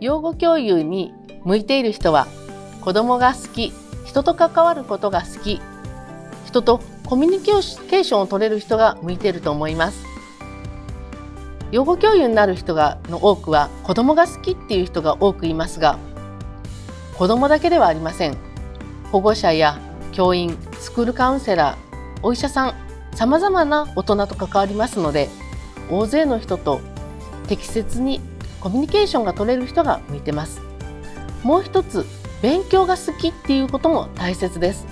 養護教諭に向いている人は子供が好き人と関わることが好き人とコミュニケーションを取れる人が向いていると思います養護教諭になる人がの多くは子供が好きっていう人が多くいますが子供だけではありません保護者や教員スクールカウンセラーお医者さんさまざまな大人と関わりますので大勢の人と適切にコミュニケーションが取れる人が向いてますもう一つ勉強が好きっていうことも大切です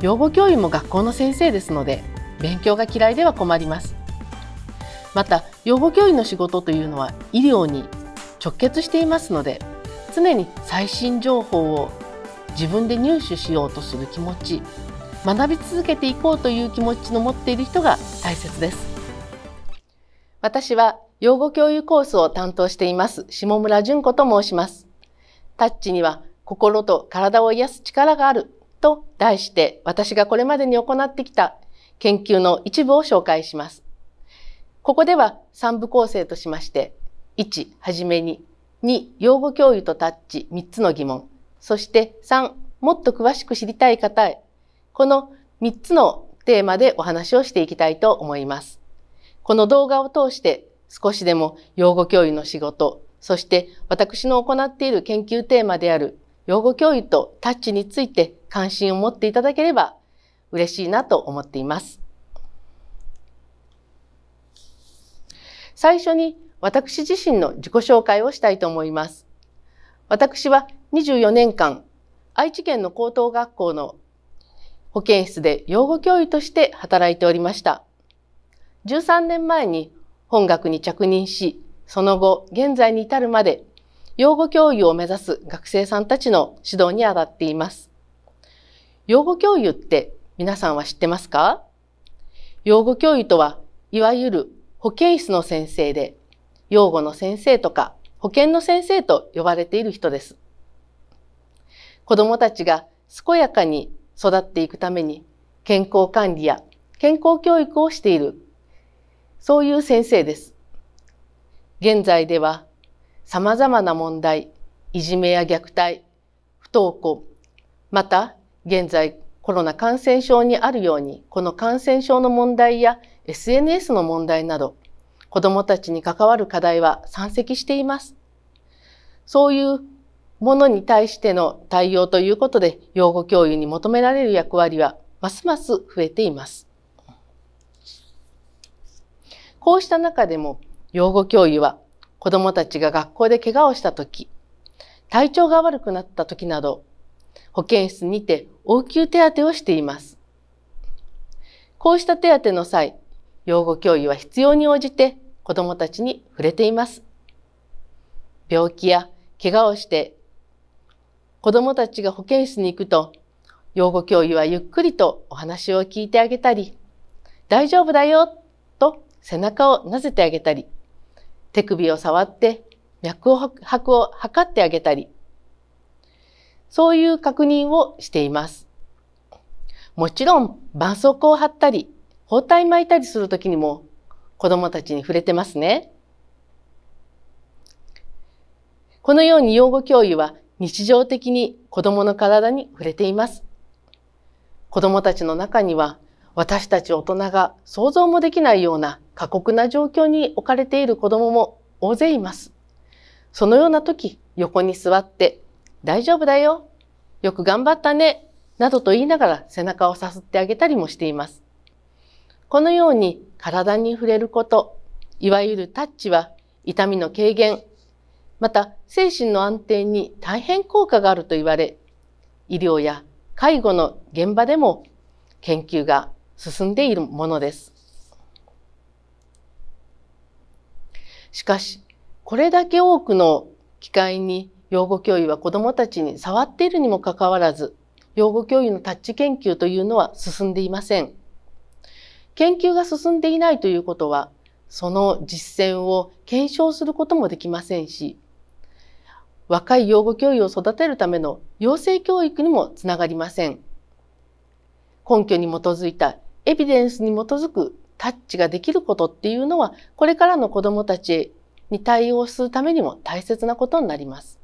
養護教員も学校の先生ですので勉強が嫌いでは困りますまた養護教員の仕事というのは医療に直結していますので常に最新情報を自分で入手しようとする気持ち学び続けていこうという気持ちの持っている人が大切です私は養護教諭コースを担当しています下村純子と申します。タッチには心と体を癒す力があると題して私がこれまでに行ってきた研究の一部を紹介します。ここでは3部構成としまして、1、はじめに、2、養護教諭とタッチ3つの疑問、そして3、もっと詳しく知りたい方へ、この3つのテーマでお話をしていきたいと思います。この動画を通して少しでも養護教諭の仕事、そして私の行っている研究テーマである養護教諭とタッチについて関心を持っていただければ嬉しいなと思っています。最初に私自身の自己紹介をしたいと思います。私は24年間、愛知県の高等学校の保健室で養護教諭として働いておりました。13年前に本学に着任し、その後、現在に至るまで、養護教諭を目指す学生さんたちの指導にあたっています。養護教諭って皆さんは知ってますか養護教諭とは、いわゆる保健室の先生で、養護の先生とか保健の先生と呼ばれている人です。子供たちが健やかに育っていくために健康管理や健康教育をしているそういう先生です。現在では様々な問題、いじめや虐待、不登校、また現在コロナ感染症にあるように、この感染症の問題や SNS の問題など、子どもたちに関わる課題は山積しています。そういうものに対しての対応ということで、養護教諭に求められる役割はますます増えています。こうした中でも、養護教諭は子供たちが学校で怪我をした時、体調が悪くなった時など、保健室にて応急手当をしています。こうした手当の際、養護教諭は必要に応じて子供たちに触れています。病気や怪我をして子供たちが保健室に行くと、養護教諭はゆっくりとお話を聞いてあげたり、大丈夫だよと背中をなぜてあげたり、手首を触って脈拍を測ってあげたり、そういう確認をしています。もちろん、絆創膏を貼ったり、包帯巻いたりするときにも子供たちに触れてますね。このように養護教諭は日常的に子供の体に触れています。子供たちの中には私たち大人が想像もできないような過酷な状況に置かれている子供も大勢います。そのような時、横に座って、大丈夫だよ、よく頑張ったね、などと言いながら背中をさすってあげたりもしています。このように体に触れること、いわゆるタッチは痛みの軽減、また精神の安定に大変効果があると言われ、医療や介護の現場でも研究が進んでいるものです。しかし、これだけ多くの機会に養護教諭は子どもたちに触っているにもかかわらず、養護教諭のタッチ研究というのは進んでいません。研究が進んでいないということは、その実践を検証することもできませんし、若い養護教諭を育てるための養成教育にもつながりません。根拠に基づいたエビデンスに基づくタッチができることっていうのは、これからの子供たちに対応するためにも大切なことになります。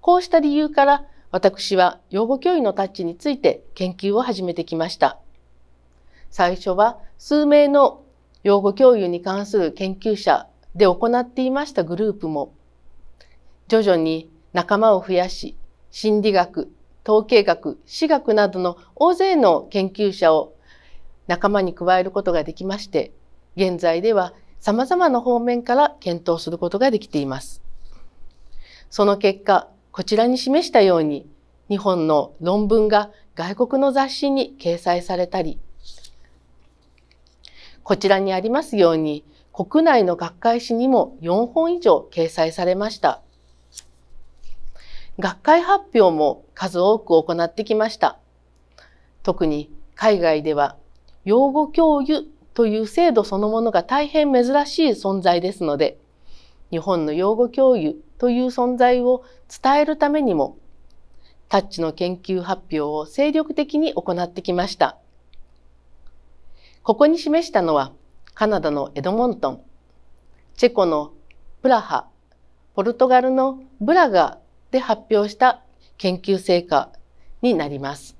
こうした理由から、私は養護教諭のタッチについて研究を始めてきました。最初は数名の養護教諭に関する研究者で行っていましたグループも、徐々に仲間を増やし、心理学、統計学、私学などの大勢の研究者を仲間に加えることができまして、現在では様々な方面から検討することができています。その結果、こちらに示したように、日本の論文が外国の雑誌に掲載されたり、こちらにありますように、国内の学会誌にも4本以上掲載されました。学会発表も数多く行ってきました。特に海外では養護教諭という制度そのものが大変珍しい存在ですので、日本の養護教諭という存在を伝えるためにも、タッチの研究発表を精力的に行ってきました。ここに示したのは、カナダのエドモントン、チェコのプラハ、ポルトガルのブラガで発表した研究成果になります。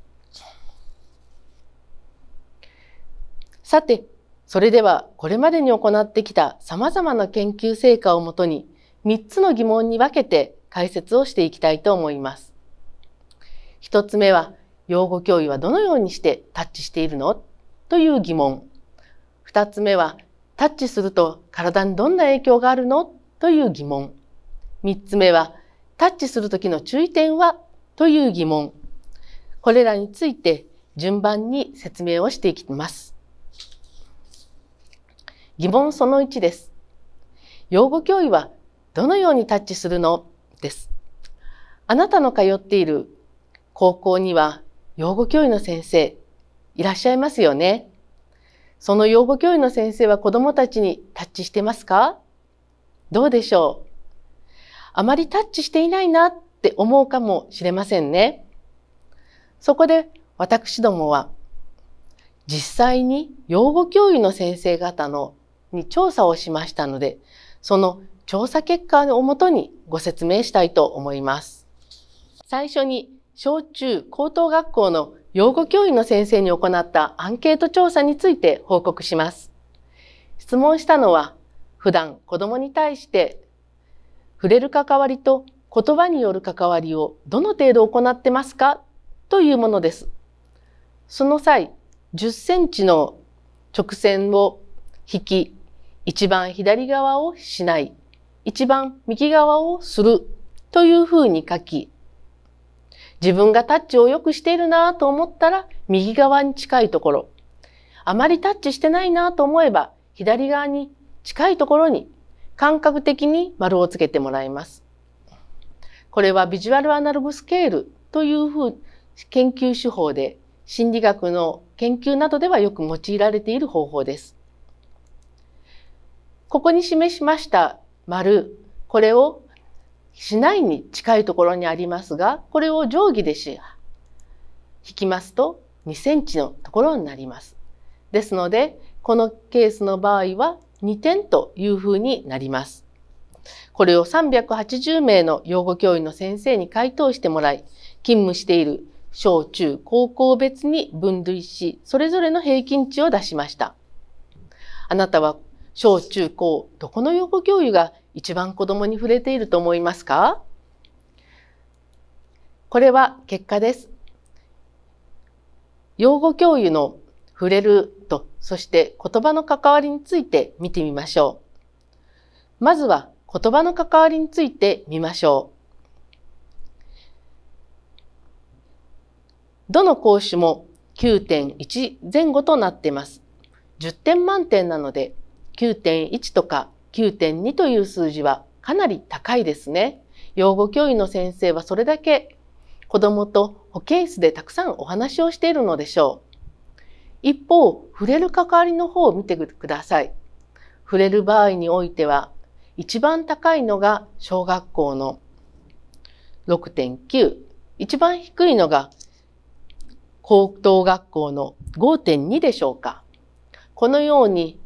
さて、それではこれまでに行ってきた様々な研究成果をもとに、3つの疑問に分けて解説をしていきたいと思います。1つ目は、用語教諭はどのようにしてタッチしているのという疑問。2つ目は、タッチすると体にどんな影響があるのという疑問。3つ目は、タッチするときの注意点はという疑問。これらについて順番に説明をしていきます。疑問その1です。養護教諭はどのようにタッチするのです。あなたの通っている高校には養護教諭の先生いらっしゃいますよね。その養護教諭の先生は子どもたちにタッチしてますかどうでしょうあまりタッチしていないなって思うかもしれませんね。そこで私どもは実際に養護教諭の先生方のに調査をしましたので、その調査結果をもとにご説明したいと思います。最初に小中高等学校の養護教員の先生に行ったアンケート調査について報告します。質問したのは、普段子供に対して触れる関わりと言葉による関わりをどの程度行ってますかというものです。その際、10センチの直線を引き、一番左側をしない、一番右側をするというふうに書き、自分がタッチをよくしているなと思ったら右側に近いところ、あまりタッチしてないなと思えば左側に近いところに感覚的に丸をつけてもらいます。これはビジュアルアナログスケールというふう研究手法で心理学の研究などではよく用いられている方法です。ここに示しました丸、これを市内に近いところにありますが、これを定規でし引きますと2センチのところになります。ですので、このケースの場合は2点というふうになります。これを380名の養護教員の先生に回答してもらい、勤務している小中高校別に分類し、それぞれの平均値を出しました。あなたは小中高どこの養護教諭が一番子どもに触れていると思いますかこれは結果です。養護教諭の触れると、そして言葉の関わりについて見てみましょう。まずは言葉の関わりについて見ましょう。どの講師も9.1前後となっています。10点満点なので9.1とか9.2という数字はかなり高いですね。養護教諭の先生はそれだけ子どもと保健室でたくさんお話をしているのでしょう。一方、触れる関わりの方を見てください。触れる場合においては、一番高いのが小学校の6.9、一番低いのが高等学校の5.2でしょうか。このように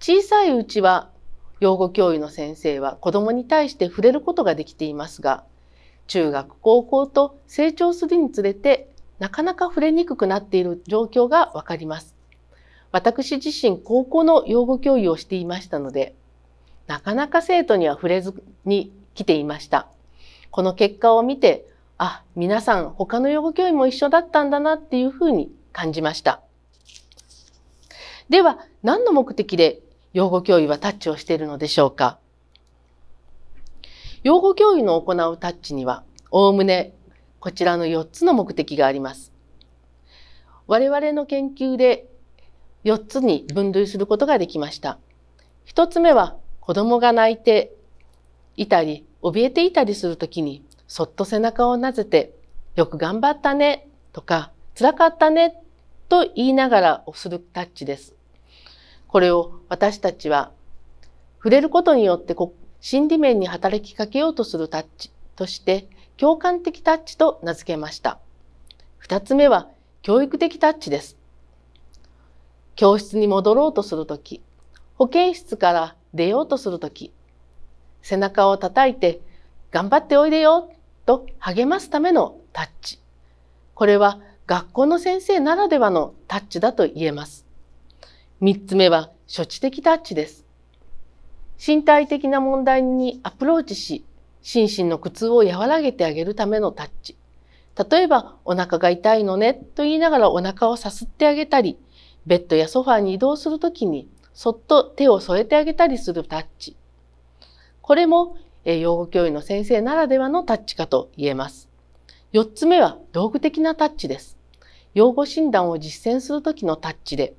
小さいうちは養護教諭の先生は子どもに対して触れることができていますが中学高校と成長するにつれてなかなか触れにくくなっている状況がわかります。私自身高校の養護教諭をしていましたのでなかなか生徒には触れずに来ていました。この結果を見てあ皆さん他の養護教諭も一緒だったんだなっていうふうに感じました。では何の目的で養護教諭はタッチをしているのでしょうか養護教諭の行うタッチには、おおむねこちらの4つの目的があります。我々の研究で4つに分類することができました。1つ目は、子供が泣いていたり、怯えていたりするときに、そっと背中をなぜて、よく頑張ったねとか、辛かったねと言いながらするタッチです。これを私たちは触れることによって心理面に働きかけようとするタッチとして共感的タッチと名付けました。二つ目は教育的タッチです。教室に戻ろうとするとき、保健室から出ようとするとき、背中を叩いて頑張っておいでよと励ますためのタッチ。これは学校の先生ならではのタッチだと言えます。三つ目は処置的タッチです。身体的な問題にアプローチし、心身の苦痛を和らげてあげるためのタッチ。例えば、お腹が痛いのねと言いながらお腹をさすってあげたり、ベッドやソファに移動するときに、そっと手を添えてあげたりするタッチ。これも、養護教諭の先生ならではのタッチかと言えます。4つ目は道具的なタッチです。養護診断を実践するときのタッチで、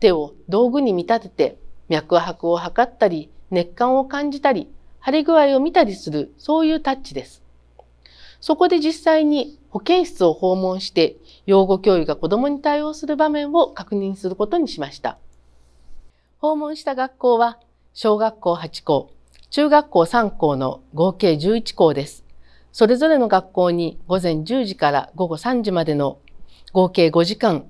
手を道具に見立てて脈拍を測ったり熱感を感じたり腫れ具合を見たりするそういうタッチです。そこで実際に保健室を訪問して養護教諭が子どもに対応する場面を確認することにしました。訪問した学校は小学校8校、中学校3校の合計11校です。それぞれの学校に午前10時から午後3時までの合計5時間、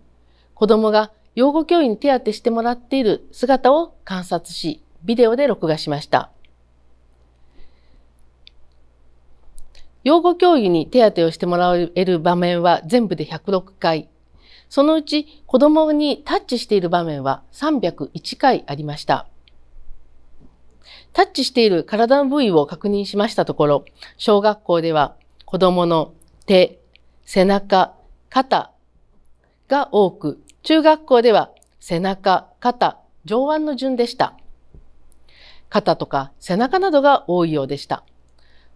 子どもが養護教員に手当してもらっている姿を観察し、ビデオで録画しました。養護教諭に手当をしてもらえる場面は全部で106回。そのうち子供にタッチしている場面は301回ありました。タッチしている体の部位を確認しましたところ、小学校では子供の手、背中、肩が多く、中学校では背中、肩、上腕の順でした。肩とか背中などが多いようでした。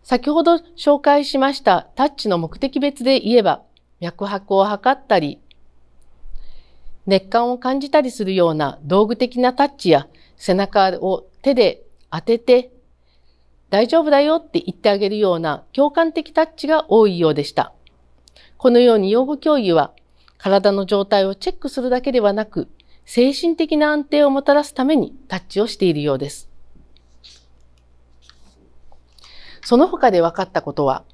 先ほど紹介しましたタッチの目的別で言えば、脈拍を測ったり、熱感を感じたりするような道具的なタッチや背中を手で当てて、大丈夫だよって言ってあげるような共感的タッチが多いようでした。このように用語教諭は体の状態をチェックするだけではなく、精神的な安定をもたらすためにタッチをしているようです。その他で分かったことは、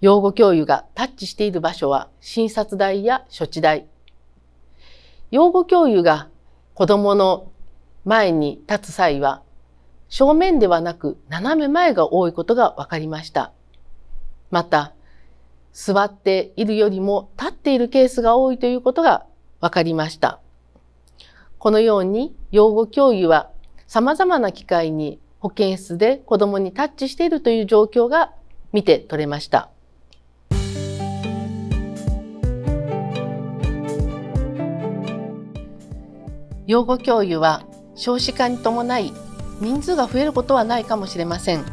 養護教諭がタッチしている場所は診察台や処置台。養護教諭が子供の前に立つ際は、正面ではなく斜め前が多いことが分かりました。また、座っているよりも立っているケースが多いということが分かりました。このように養護教諭は様々な機会に保健室で子どもにタッチしているという状況が見て取れました。養護教諭は少子化に伴い人数が増えることはないかもしれません。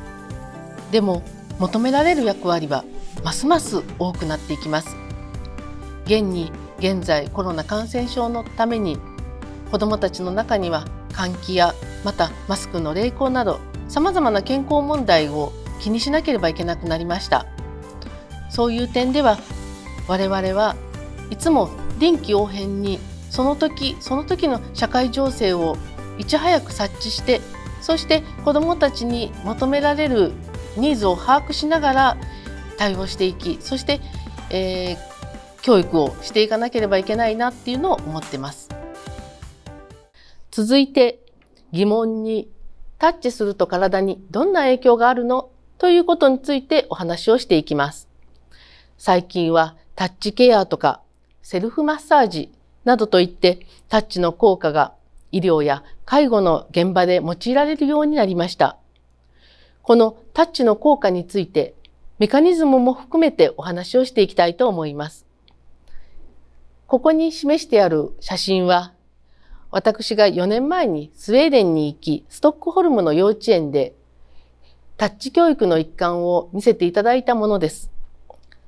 でも求められる役割はますます多くなっていきます現に現在コロナ感染症のために子どもたちの中には換気やまたマスクの励行などさまざまな健康問題を気にしなければいけなくなりましたそういう点では我々はいつも臨機応変にその時その時の社会情勢をいち早く察知してそして子どもたちに求められるニーズを把握しながら対応していきそして、えー、教育をしていかなければいけないなっていうのを思ってます。続いて疑問にタッチすると体にどんな影響があるのということについてお話をしていきます。最近はタッチケアとかセルフマッサージなどといってタッチの効果が医療や介護の現場で用いられるようになりました。このタッチの効果についてメカニズムも含めてお話をしていきたいと思います。ここに示してある写真は、私が4年前にスウェーデンに行き、ストックホルムの幼稚園でタッチ教育の一環を見せていただいたものです。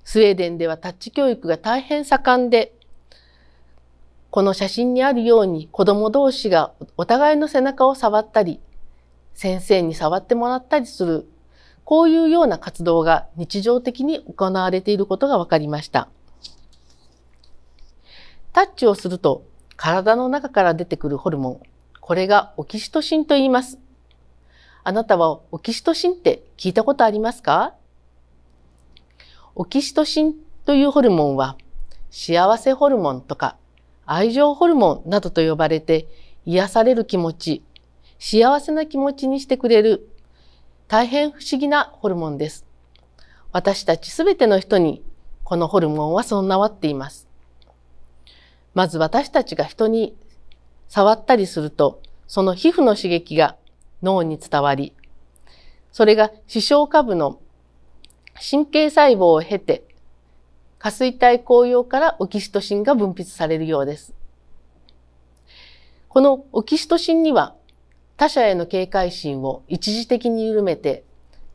スウェーデンではタッチ教育が大変盛んで、この写真にあるように子供同士がお互いの背中を触ったり、先生に触ってもらったりするこういうような活動が日常的に行われていることが分かりました。タッチをすると体の中から出てくるホルモン、これがオキシトシンと言います。あなたはオキシトシンって聞いたことありますかオキシトシンというホルモンは幸せホルモンとか愛情ホルモンなどと呼ばれて癒される気持ち、幸せな気持ちにしてくれる大変不思議なホルモンです。私たちすべての人にこのホルモンは備わっています。まず私たちが人に触ったりすると、その皮膚の刺激が脳に伝わり、それが視床下部の神経細胞を経て、下垂体紅葉からオキシトシンが分泌されるようです。このオキシトシンには他者への警戒心を一時的に緩めて、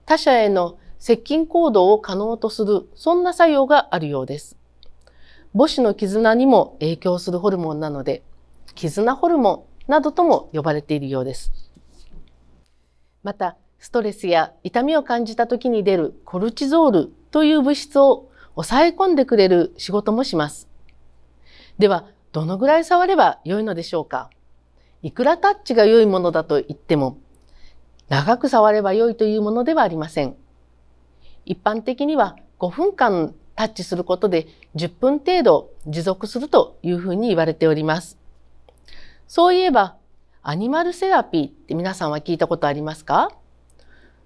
他者への接近行動を可能とする、そんな作用があるようです。母子の絆にも影響するホルモンなので、絆ホルモンなどとも呼ばれているようです。また、ストレスや痛みを感じた時に出るコルチゾールという物質を抑え込んでくれる仕事もします。では、どのぐらい触れば良いのでしょうかいくらタッチが良いものだと言っても、長く触れば良いというものではありません。一般的には5分間タッチすることで10分程度持続するというふうに言われております。そういえば、アニマルセラピーって皆さんは聞いたことありますか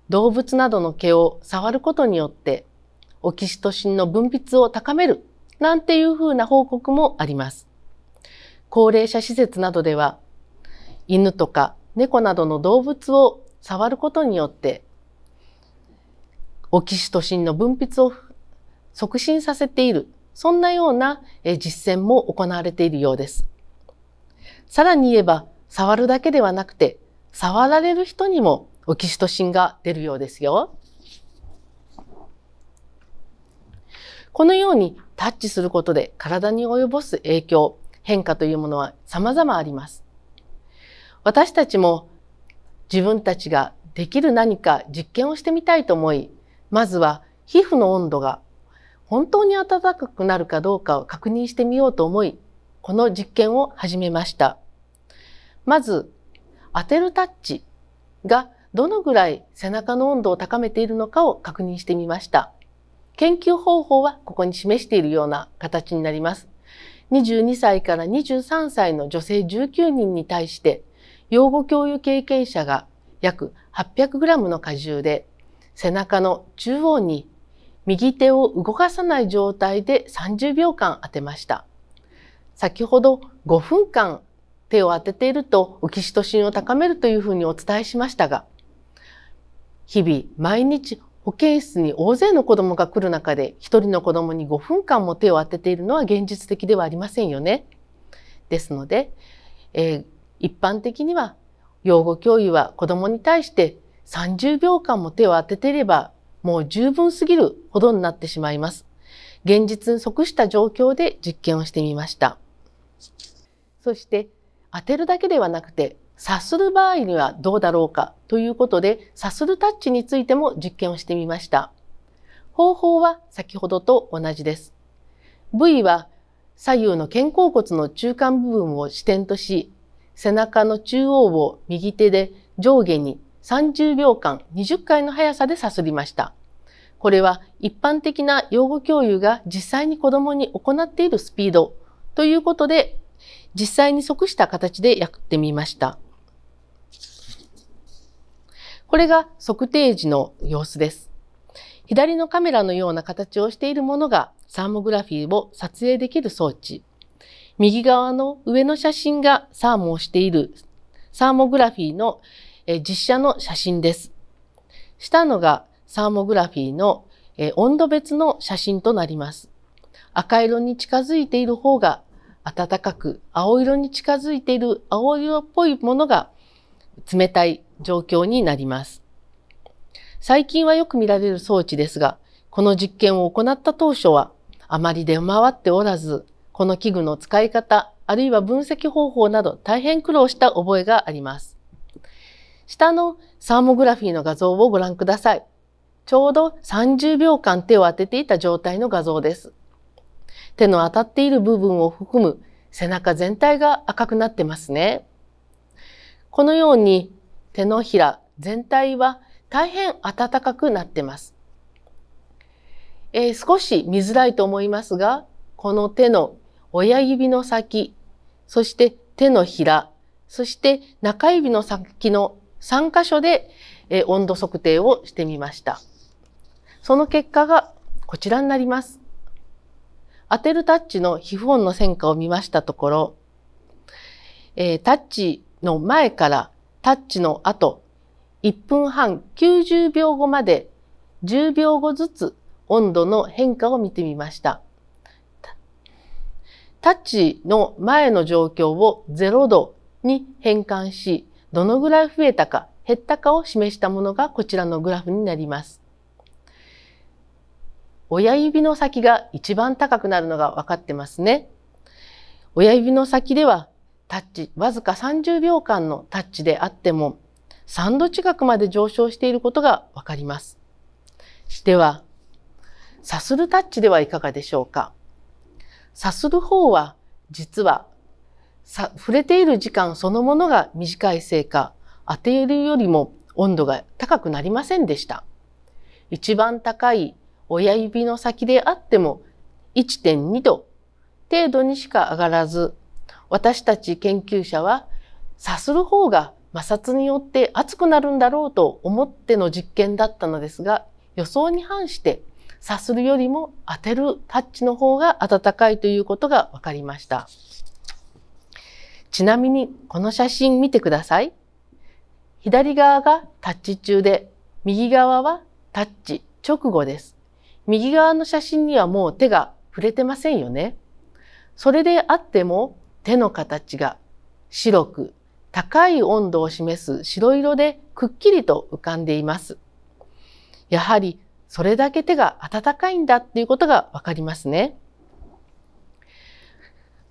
動物などの毛を触ることによってオキシトシンの分泌を高めるなんていうふうな報告もあります。高齢者施設などでは犬とか猫などの動物を触ることによってオキシトシンの分泌を促進させているそんなような実践も行われているようです。さらに言えば触るだけではなくて触られる人にもオキシトシンが出るようですよ。このようにタッチすることで体に及ぼす影響、変化というものは様々あります。私たちも自分たちができる何か実験をしてみたいと思い、まずは皮膚の温度が本当に暖かくなるかどうかを確認してみようと思い、この実験を始めました。まず、当てるタッチがどのぐらい背中の温度を高めているのかを確認してみました。研究方法はここに示しているような形になります。22歳から23歳の女性19人に対して養護教諭経験者が約 800g の荷重で背中の中央に右手を動かさない状態で30秒間当てました。先ほど5分間手を当てているとオキシトシンを高めるというふうにお伝えしましたが、日々毎日保健室に大勢の子供が来る中で一人の子供に5分間も手を当てているのは現実的ではありませんよね。ですので、えー一般的には養護教諭は子供に対して30秒間も手を当てていればもう十分すぎるほどになってしまいます。現実に即した状況で実験をしてみました。そして当てるだけではなくて察する場合にはどうだろうかということで察するタッチについても実験をしてみました。方法は先ほどと同じです。部位は左右の肩甲骨の中間部分を支点とし背中の中央を右手で上下に30秒間20回の速さでさすりました。これは一般的な養護教諭が実際に子供に行っているスピードということで、実際に即した形でやってみました。これが測定時の様子です。左のカメラのような形をしているものがサーモグラフィーを撮影できる装置。右側の上の写真がサーモをしているサーモグラフィーの実写の写真です。下のがサーモグラフィーの温度別の写真となります。赤色に近づいている方が暖かく、青色に近づいている青色っぽいものが冷たい状況になります。最近はよく見られる装置ですが、この実験を行った当初はあまり出回っておらず、この器具の使い方、あるいは分析方法など大変苦労した覚えがあります。下のサーモグラフィーの画像をご覧ください。ちょうど30秒間手を当てていた状態の画像です。手の当たっている部分を含む背中全体が赤くなってますね。このように手のひら全体は大変暖かくなってます。えー、少し見づらいと思いますが、この手の親指の先、そして手のひら、そして中指の先の3箇所で温度測定をしてみました。その結果がこちらになります。当てるタッチの皮膚温の変化を見ましたところ、えー、タッチの前からタッチの後、1分半90秒後まで10秒後ずつ温度の変化を見てみました。タッチの前の状況を0度に変換し、どのぐらい増えたか減ったかを示したものがこちらのグラフになります。親指の先が一番高くなるのが分かってますね。親指の先ではタッチ、わずか30秒間のタッチであっても、3度近くまで上昇していることが分かります。では、さするタッチではいかがでしょうかさする方は実はさ触れている時間そのものが短いせいか当てるよりも温度が高くなりませんでした。一番高い親指の先であっても1.2度程度にしか上がらず私たち研究者はさする方が摩擦によって熱くなるんだろうと思っての実験だったのですが予想に反して察するよりも当てるタッチの方が温かいということが分かりました。ちなみにこの写真見てください。左側がタッチ中で、右側はタッチ直後です。右側の写真にはもう手が触れてませんよね。それであっても手の形が白く高い温度を示す白色でくっきりと浮かんでいます。やはりそれだけ手が温かいんだっていうことがわかりますね。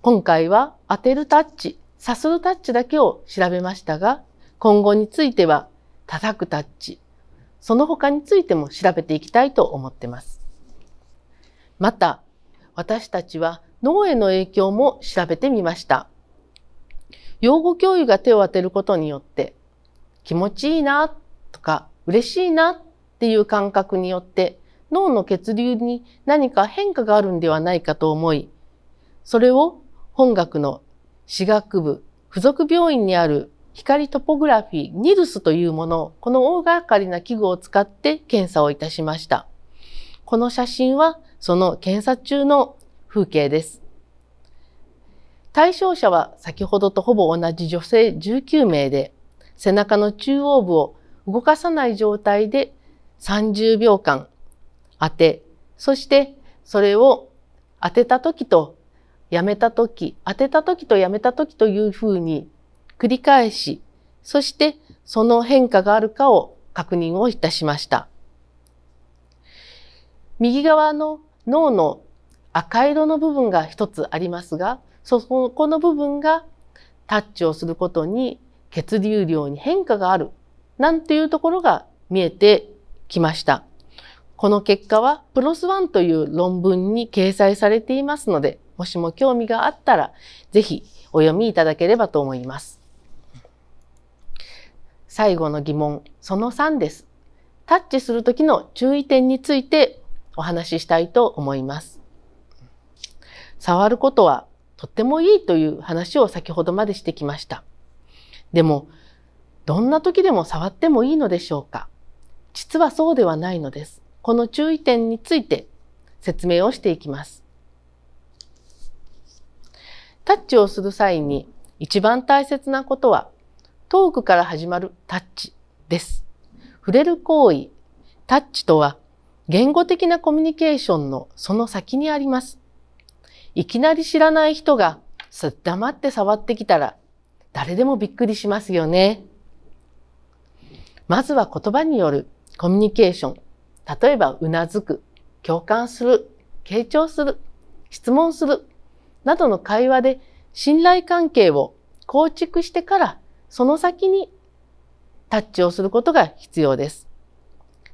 今回は当てるタッチ、さするタッチだけを調べましたが、今後については叩くタッチ、その他についても調べていきたいと思ってます。また、私たちは脳への影響も調べてみました。養護教諭が手を当てることによって、気持ちいいなとか嬉しいなっていう感覚によって脳の血流に何か変化があるんではないかと思い、それを本学の歯学部附属病院にある光トポグラフィーニルスというもの、をこの大がかりな器具を使って検査をいたしました。この写真はその検査中の風景です。対象者は先ほどとほぼ同じ女性19名で、背中の中央部を動かさない状態で30秒間当て、そしてそれを当てた時とやめた時、当てた時とやめた時というふうに繰り返し、そしてその変化があるかを確認をいたしました。右側の脳の赤色の部分が一つありますが、そこの部分がタッチをすることに血流量に変化がある、なんていうところが見えてきました。この結果はプロスワンという論文に掲載されていますので、もしも興味があったら、ぜひお読みいただければと思います。最後の疑問、その3です。タッチするときの注意点についてお話ししたいと思います。触ることはとってもいいという話を先ほどまでしてきました。でも、どんな時でも触ってもいいのでしょうか実はそうではないのです。この注意点について説明をしていきます。タッチをする際に一番大切なことはトークから始まるタッチです。触れる行為、タッチとは言語的なコミュニケーションのその先にあります。いきなり知らない人が黙って触ってきたら誰でもびっくりしますよね。まずは言葉によるコミュニケーション、例えばうなずく、共感する、傾聴する、質問する、などの会話で信頼関係を構築してから、その先にタッチをすることが必要です。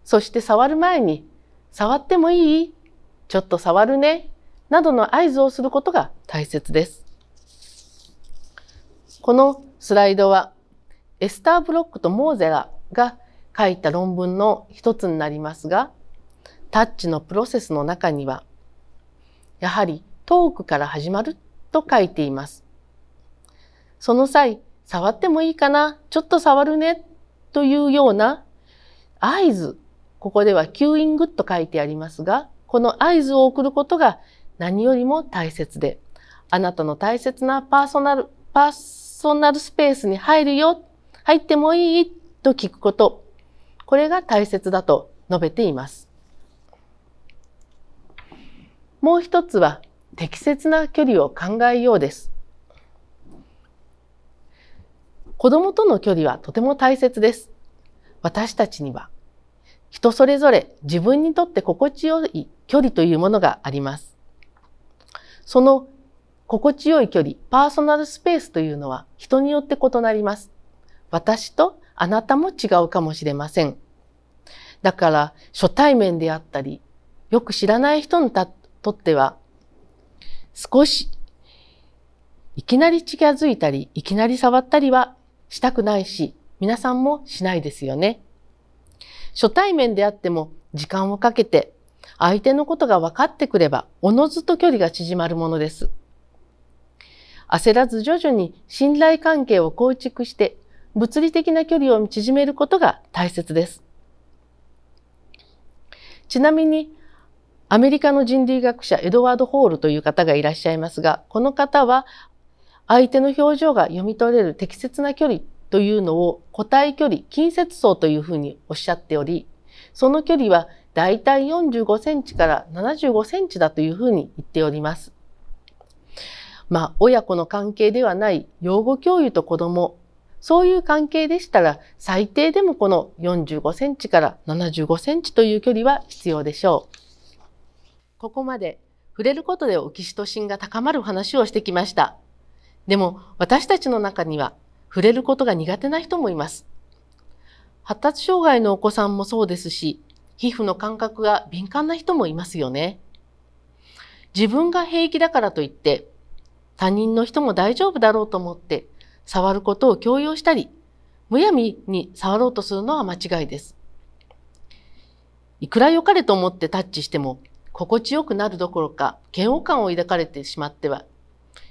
そして触る前に、触ってもいいちょっと触るねなどの合図をすることが大切です。このスライドは、エスター・ブロックとモーゼラが書いた論文の一つになりますが、タッチのプロセスの中には、やはりトークから始まると書いています。その際、触ってもいいかなちょっと触るねというような合図。ここではキューイングと書いてありますが、この合図を送ることが何よりも大切で、あなたの大切なパーソナル、パーソナルスペースに入るよ、入ってもいいと聞くこと。これが大切だと述べています。もう一つは適切な距離を考えようです。子供との距離はとても大切です。私たちには人それぞれ自分にとって心地よい距離というものがあります。その心地よい距離、パーソナルスペースというのは人によって異なります。私とあなたも違うかもしれません。だから初対面であったり、よく知らない人にとっては、少し、いきなり近づいたり、いきなり触ったりはしたくないし、皆さんもしないですよね。初対面であっても時間をかけて相手のことが分かってくれば、おのずと距離が縮まるものです。焦らず徐々に信頼関係を構築して物理的な距離を縮めることが大切です。ちなみに、アメリカの人類学者エドワード・ホールという方がいらっしゃいますが、この方は相手の表情が読み取れる適切な距離というのを個体距離、近接層というふうにおっしゃっており、その距離はだいたい45センチから75センチだというふうに言っております。まあ、親子の関係ではない養護教諭と子供そういう関係でしたら、最低でもこの45センチから75センチという距離は必要でしょう。ここまで触れることでオキシトシンが高まる話をしてきました。でも私たちの中には触れることが苦手な人もいます。発達障害のお子さんもそうですし、皮膚の感覚が敏感な人もいますよね。自分が平気だからといって、他人の人も大丈夫だろうと思って触ることを強要したり、むやみに触ろうとするのは間違いです。いくら良かれと思ってタッチしても、心地よくなるどころか嫌悪感を抱かれてしまっては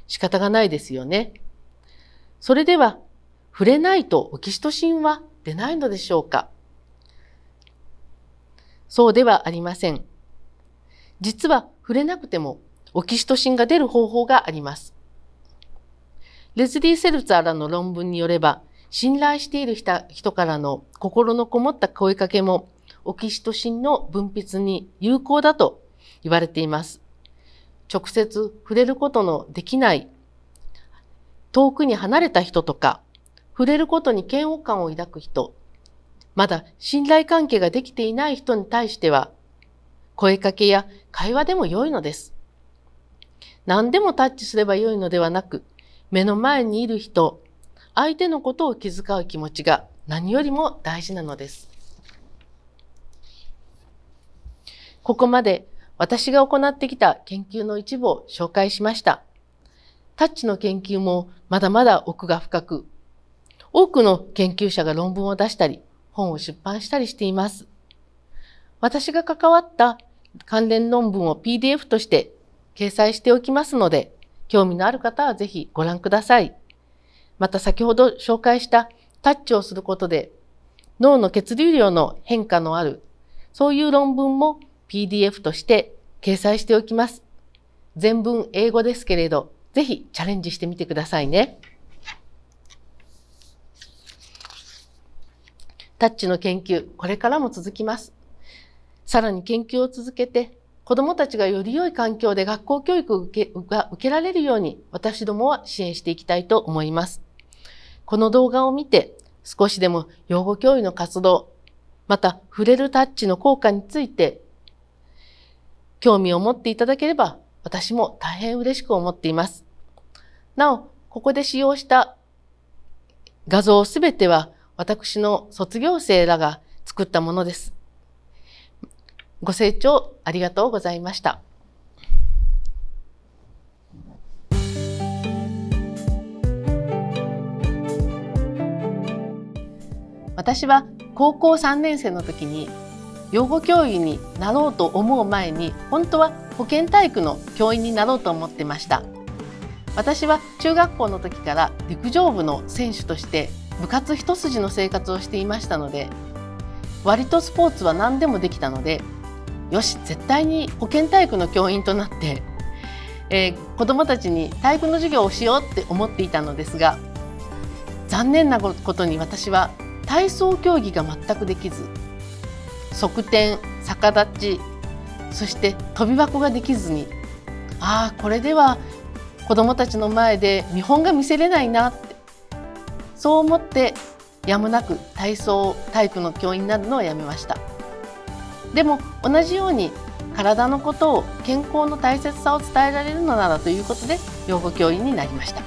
仕方がないですよね。それでは、触れないとオキシトシンは出ないのでしょうかそうではありません。実は触れなくてもオキシトシンが出る方法があります。レズリー・セルツァーらの論文によれば、信頼している人からの心のこもった声かけも、オキシトシンの分泌に有効だと言われています。直接触れることのできない、遠くに離れた人とか、触れることに嫌悪感を抱く人、まだ信頼関係ができていない人に対しては、声かけや会話でも良いのです。何でもタッチすれば良いのではなく、目の前にいる人、相手のことを気遣う気持ちが何よりも大事なのです。ここまで私が行ってきた研究の一部を紹介しました。タッチの研究もまだまだ奥が深く、多くの研究者が論文を出したり、本を出版したりしています。私が関わった関連論文を PDF として掲載しておきますので、興味のある方はぜひご覧ください。また先ほど紹介したタッチをすることで脳の血流量の変化のあるそういう論文も PDF として掲載しておきます。全文英語ですけれど、ぜひチャレンジしてみてくださいね。タッチの研究、これからも続きます。さらに研究を続けて、子どもたちがより良い環境で学校教育が受けられるように私どもは支援していきたいと思います。この動画を見て少しでも養護教諭の活動、また触れるタッチの効果について興味を持っていただければ私も大変嬉しく思っています。なお、ここで使用した画像すべては私の卒業生らが作ったものです。ご清聴ありがとうございました。私は高校3年生の時に養護教諭になろうと思う前に本当は保健体育の教員になろうと思ってました私は中学校の時から陸上部の選手として部活一筋の生活をしていましたので割とスポーツは何でもできたのでよし絶対に保健体育の教員となって、えー、子どもたちに体育の授業をしようって思っていたのですが残念なことに私は体操競技が全くできず側転逆立ちそして跳び箱ができずにああこれでは子どもたちの前で見本が見せれないなってそう思ってやむなく体操体育の教員になるのをやめました。でも同じように体のことを健康の大切さを伝えられるのならということで養護教員になりました。